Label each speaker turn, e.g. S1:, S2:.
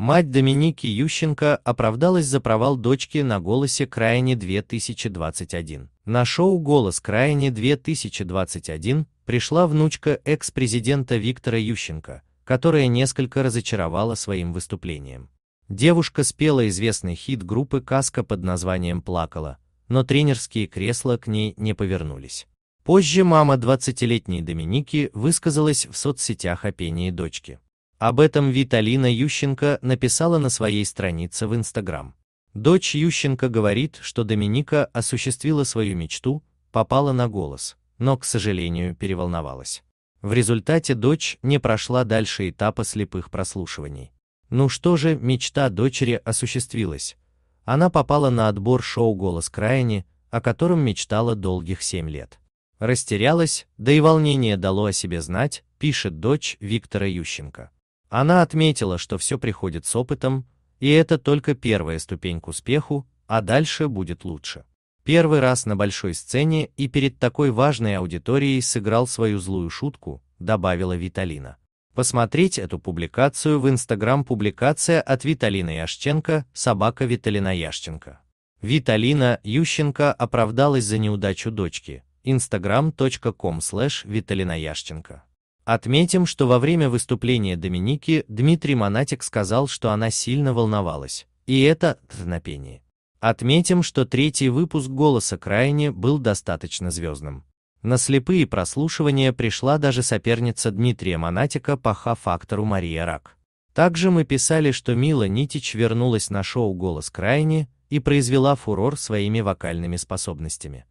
S1: Мать Доминики Ющенко оправдалась за провал дочки на «Голосе Крайне-2021». На шоу «Голос Крайне-2021» пришла внучка экс-президента Виктора Ющенко, которая несколько разочаровала своим выступлением. Девушка спела известный хит группы «Каска» под названием «Плакала», но тренерские кресла к ней не повернулись. Позже мама 20-летней Доминики высказалась в соцсетях о пении дочки. Об этом Виталина Ющенко написала на своей странице в Инстаграм. Дочь Ющенко говорит, что Доминика осуществила свою мечту, попала на голос, но, к сожалению, переволновалась. В результате дочь не прошла дальше этапа слепых прослушиваний. Ну что же, мечта дочери осуществилась. Она попала на отбор шоу «Голос крайне», о котором мечтала долгих семь лет. Растерялась, да и волнение дало о себе знать, пишет дочь Виктора Ющенко. Она отметила, что все приходит с опытом, и это только первая ступень к успеху, а дальше будет лучше. Первый раз на большой сцене и перед такой важной аудиторией сыграл свою злую шутку, добавила Виталина. Посмотреть эту публикацию в Instagram. публикация от Виталины Яшченко, собака Виталина Яшченко. Виталина Ющенко оправдалась за неудачу дочки. Instagram.com slash Виталина Яшченко. Отметим, что во время выступления Доминики Дмитрий Монатик сказал, что она сильно волновалась, и это на пении. Отметим, что третий выпуск «Голоса крайне» был достаточно звездным. На слепые прослушивания пришла даже соперница Дмитрия Монатика по ха-фактору Мария Рак. Также мы писали, что Мила Нитич вернулась на шоу «Голос крайне» и произвела фурор своими вокальными способностями.